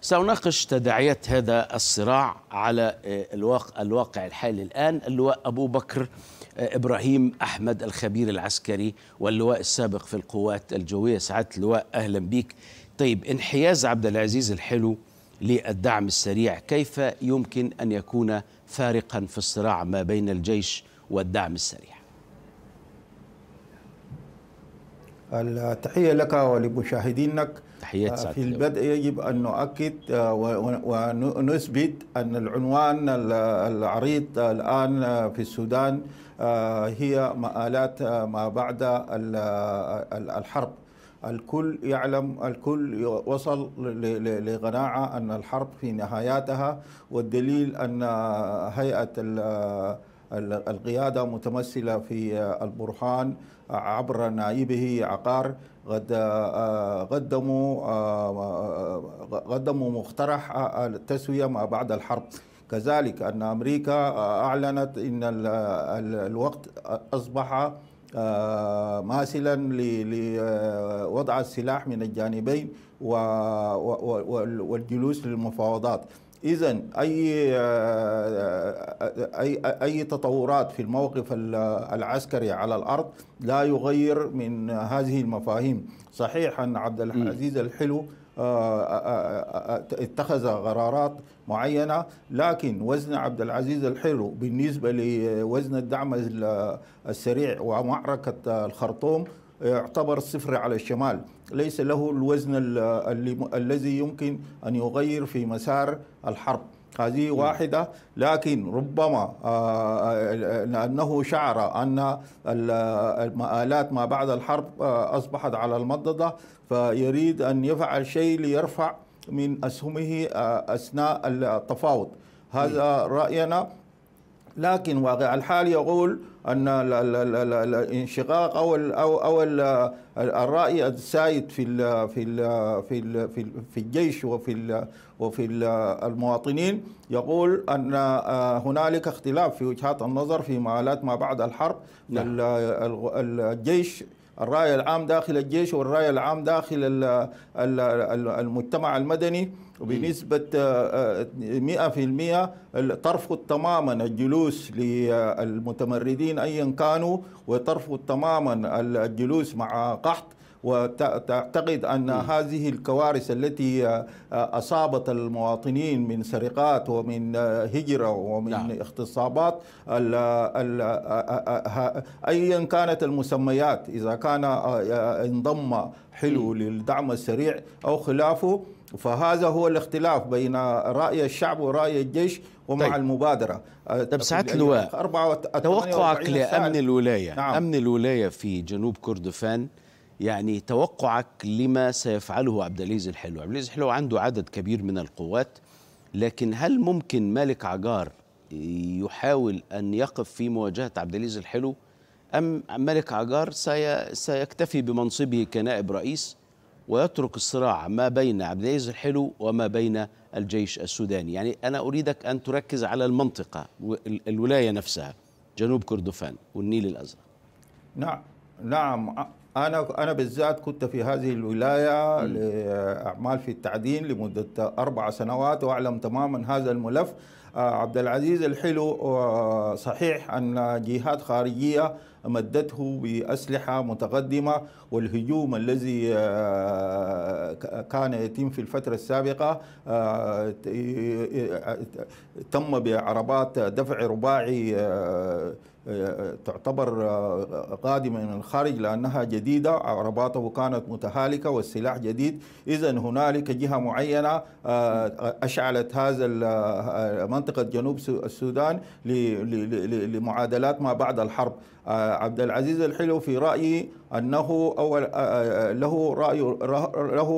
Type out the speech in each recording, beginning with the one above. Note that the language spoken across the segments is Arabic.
سأناقش تداعيات هذا الصراع على آه، الواقع, الواقع الحالي الآن اللواء أبو بكر آه، إبراهيم أحمد الخبير العسكري واللواء السابق في القوات الجوية سعادة اللواء أهلا بك طيب انحياز عبد العزيز الحلو للدعم السريع كيف يمكن أن يكون فارقا في الصراع ما بين الجيش والدعم السريع التحية لك ولمشاهدينك آه، في البدء يجب أن نؤكد آه، ونثبت أن العنوان العريض الآن آه، في السودان هي مآلات ما بعد الحرب الكل يعلم الكل وصل لقناعة أن الحرب في نهاياتها والدليل أن هيئة القيادة متمثلة في آه، البرهان آه، عبر نائبه عقار قد قدموا آه، قدموا مقترح التسوية ما بعد الحرب كذلك أن أمريكا أعلنت أن الوقت أصبح ماثلا لوضع السلاح من الجانبين والجلوس للمفاوضات اذا اي اي اي تطورات في الموقف العسكري على الارض لا يغير من هذه المفاهيم صحيح ان عبد العزيز الحلو آه، آه، آه، اتخذ قرارات معينه لكن وزن عبد العزيز الحلو بالنسبه لوزن الدعم السريع ومعركه الخرطوم يعتبر صفر على الشمال ليس له الوزن الذي يمكن أن يغير في مسار الحرب هذه نعم. واحدة لكن ربما آه، آه، آه، أنه شعر أن المآلات ما بعد الحرب أصبحت على المضضة فيريد أن يفعل شيء ليرفع من أسهمه أثناء التفاوض هذا نعم. رأينا لكن واقع الحال يقول ان الانشقاق او او او الراي السائد في في في في, الجيش وفي وفي المواطنين يقول ان آه، هنالك اختلاف في وجهات النظر في مآلات ما بعد الحرب نعم. الجيش الرأي العام داخل الجيش والرأي العام داخل المجتمع المدني وبنسبة 100% آه، ترفض آه، تماما الجلوس للمتمردين أيا كانوا وترفض تماما الجلوس مع قحط وتعتقد أن هذه الكوارث التي آه، آه، أصابت المواطنين من سرقات ومن آه، هجرة ومن نعم. اغتصابات أيا كانت المسميات إذا كان انضم حلو للدعم السريع أو خلافه فهذا هو الاختلاف بين رأي الشعب ورأي الجيش ومع طيب. المبادرة طب سعادة اللواء توقعك لأمن الولاية نعم. أمن الولاية في جنوب كردفان يعني توقعك لما سيفعله عبد العزيز الحلو عبد العزيز الحلو عنده عدد كبير من القوات لكن هل ممكن مالك عجار يحاول أن يقف في مواجهة عبد العزيز الحلو أم مالك عجار سي سيكتفي بمنصبه كنائب رئيس ويترك الصراع ما بين عبد العزيز الحلو وما بين الجيش السوداني يعني أنا أريدك أن تركز على المنطقة الولاية نفسها جنوب كردفان والنيل الأزرق نعم نعم انا انا بالذات كنت في هذه الولايه لاعمال في التعدين لمده اربع سنوات واعلم تماما هذا الملف آه، عبد العزيز الحلو آه، صحيح أن جهات خارجية مدته بأسلحة متقدمة والهجوم الذي آه، كان يتم في الفترة السابقة تم بعربات دفع رباعي تعتبر قادمة من الخارج لأنها جديدة عرباته كانت متهالكة والسلاح جديد إذا هنالك جهة معينة أشعلت هذا منطقة جنوب السودان لمعادلات ما بعد الحرب آه، عبد العزيز الحلو في رأيي أنه أول آه، آه، له رأي له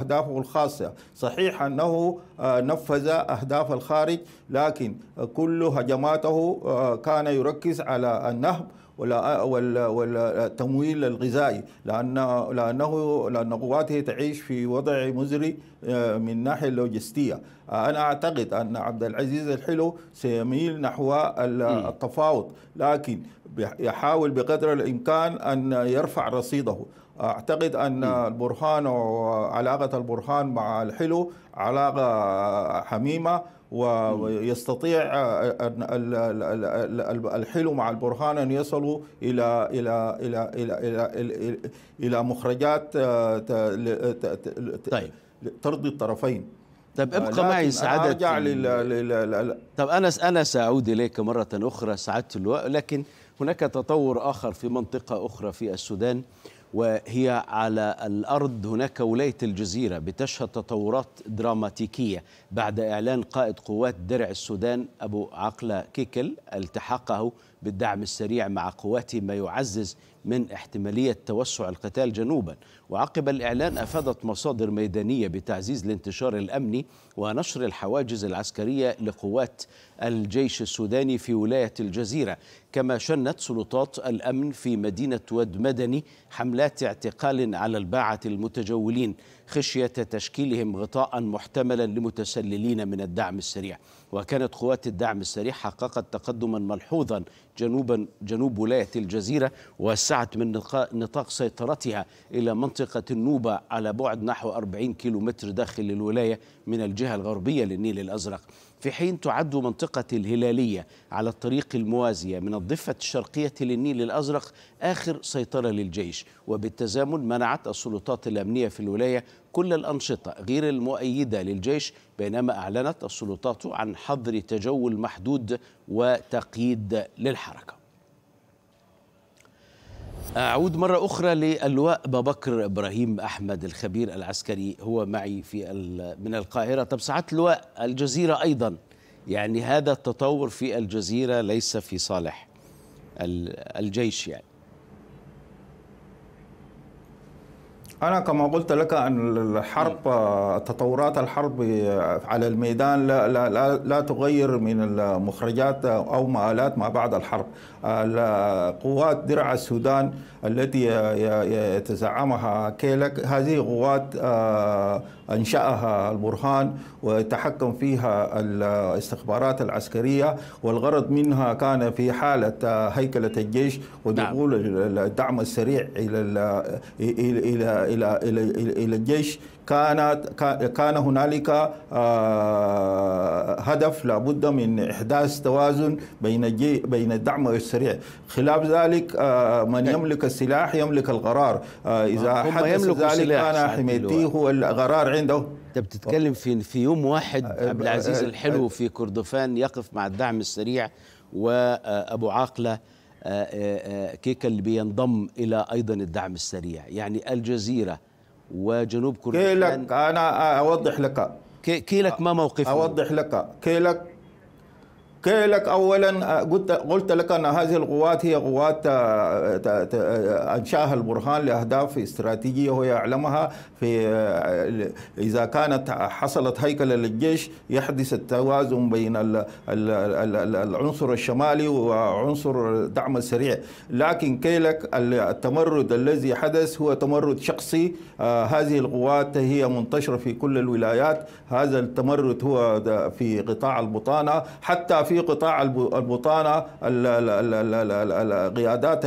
أهدافه الخاصة صحيح أنه نفذ أهداف الخارج لكن كل هجماته كان يركز على النهب ولا ولا ولا التمويل الغذائي لان لانه لان قواته تعيش في وضع مزري آه، من الناحيه اللوجستيه آه، انا اعتقد ان عبد العزيز الحلو سيميل نحو التفاوض لكن يحاول بقدر الامكان ان يرفع رصيده اعتقد ان البرهان وعلاقه البرهان مع الحلو علاقه حميمه ويستطيع الحلو مع البرهان ان يصلوا الى الى الى الى الى, إلى مخرجات طيب ترضي الطرفين طب ابقى معي سعادة ارجع لل طب انا انا ساعود اليك مره اخرى سعاده اللواء لكن هناك تطور اخر في منطقه اخرى في السودان وهي على الأرض هناك ولاية الجزيرة بتشهد تطورات دراماتيكية بعد إعلان قائد قوات درع السودان أبو عقلة كيكل التحاقه بالدعم السريع مع قواته ما يعزز من احتمالية توسع القتال جنوبا وعقب الإعلان أفادت مصادر ميدانية بتعزيز الانتشار الأمني ونشر الحواجز العسكرية لقوات الجيش السوداني في ولاية الجزيرة كما شنت سلطات الأمن في مدينة ود مدني حملات اعتقال على الباعة المتجولين خشية تشكيلهم غطاء محتملا لمتسللين من الدعم السريع وكانت قوات الدعم السريع حققت تقدما ملحوظا جنوبا جنوب ولاية الجزيرة وسعت من نطاق سيطرتها إلى منطقة النوبة على بعد نحو 40 كيلومتر داخل الولاية من الجهة الغربية للنيل الأزرق في حين تعد منطقة الهلالية على الطريق الموازية من الضفة الشرقية للنيل الأزرق آخر سيطرة للجيش وبالتزامن منعت السلطات الأمنية في الولاية كل الأنشطة غير المؤيدة للجيش بينما أعلنت السلطات عن حظر تجول محدود وتقييد للحركة أعود مرة أخرى للواء بكر إبراهيم أحمد الخبير العسكري هو معي في من القاهرة طب ساعات لواء الجزيرة أيضا يعني هذا التطور في الجزيرة ليس في صالح الجيش يعني أنا كما قلت لك أن الحرب تطورات الحرب على الميدان لا, لا, لا, لا تغير من المخرجات أو مآلات ما بعد الحرب قوات درع السودان التي يتزعمها كيلك هذه قوات آه، أنشأها البرهان ويتحكم فيها الاستخبارات العسكرية والغرض منها كان في حالة آه، هيكلة الجيش نعم. ودخول الدعم السريع إلى إلى إلى, إلى, إلى الجيش كانت كان هنالك آه، هدف لابد من إحداث توازن بين بين الدعم والسريع خلاف ذلك آه، من نعم. يملك السلاح يملك القرار آه، إذا حدث ذلك كان حميتي هو القرار عنده انت بتتكلم في في يوم واحد عبد العزيز الحلو في كردفان يقف مع الدعم السريع وابو عاقله كيكا اللي بينضم الى ايضا الدعم السريع يعني الجزيره وجنوب كوريا كيلك انا اوضح لك كيلك ما موقفه اوضح لك كيلك كي لك أولا قلت, قلت لك أن هذه القوات هي قوات آه، أنشاها البرهان لأهداف استراتيجية هو يعلمها في آه، إذا كانت حصلت هيكلة للجيش يحدث التوازن بين العنصر الشمالي وعنصر الدعم السريع لكن كيلك التمرد الذي حدث هو تمرد شخصي آه، هذه القوات هي منتشرة في كل الولايات هذا التمرد هو في قطاع البطانة حتى في في قطاع البطانه القيادات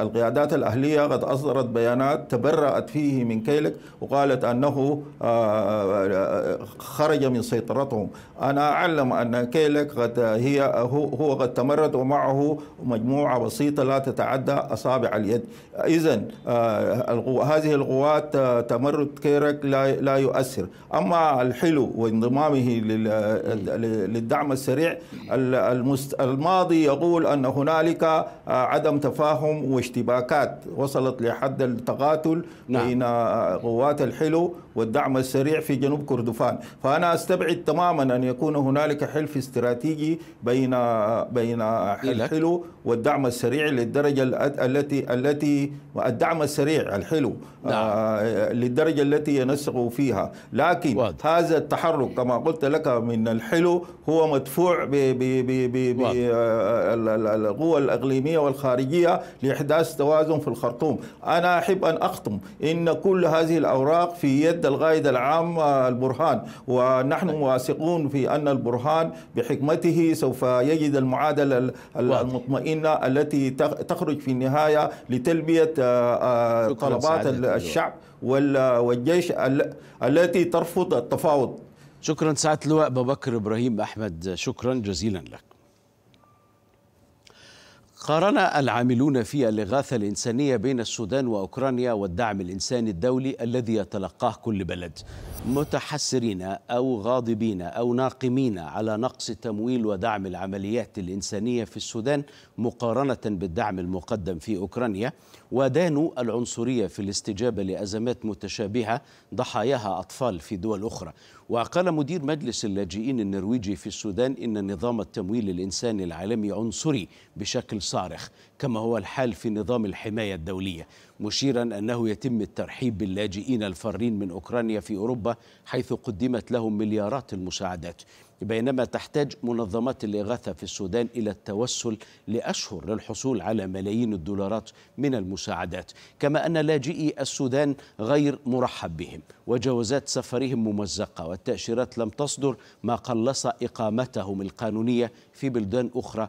القيادات الاهليه قد اصدرت بيانات تبرأت فيه من كيلك وقالت انه آه، خرج من سيطرتهم انا اعلم ان كيلك قد هي هو قد تمرد ومعه مجموعه بسيطه لا تتعدى اصابع اليد اذا آه، هذه القوات آه، تمرد كيرك لا يؤثر اما الحلو وانضمامه لل الدعم السريع الماضي يقول أن هنالك آه، عدم تفاهم واشتباكات وصلت لحد التقاتل نعم. بين آه، قوات الحلو والدعم السريع في جنوب كردفان فأنا أستبعد تماما أن يكون هنالك حلف استراتيجي بين آه، بين إيه الحلو والدعم السريع للدرجة التي التي الدعم السريع الحلو نعم. آه للدرجة التي ينسق فيها لكن واضح. هذا التحرك كما قلت لك من الحلو هو هو مدفوع بالقوى آه، الأقليمية والخارجية لإحداث توازن في الخرطوم أنا أحب أن أختم إن كل هذه الأوراق في يد القائد العام آه، البرهان ونحن طيب. واثقون في أن البرهان بحكمته سوف يجد المعادلة المطمئنة التي تخرج في النهاية لتلبية آه، طلبات الشعب والجيش التي ترفض التفاوض شكرا سعاده اللواء ابو بكر ابراهيم احمد شكرا جزيلا لك قارن العاملون في الإغاثة الإنسانية بين السودان وأوكرانيا والدعم الإنساني الدولي الذي يتلقاه كل بلد متحسرين أو غاضبين أو ناقمين على نقص تمويل ودعم العمليات الإنسانية في السودان مقارنة بالدعم المقدم في أوكرانيا ودانوا العنصرية في الاستجابة لأزمات متشابهة ضحاياها أطفال في دول أخرى وقال مدير مجلس اللاجئين النرويجي في السودان إن نظام التمويل الإنساني العالمي عنصري بشكل الصارخ كما هو الحال في نظام الحماية الدولية مشيرا أنه يتم الترحيب باللاجئين الفارين من أوكرانيا في أوروبا حيث قدمت لهم مليارات المساعدات بينما تحتاج منظمات الإغاثة في السودان إلى التوسل لأشهر للحصول على ملايين الدولارات من المساعدات كما أن لاجئي السودان غير مرحب بهم وجوازات سفرهم ممزقة والتأشيرات لم تصدر ما قلص إقامتهم القانونية في بلدان أخرى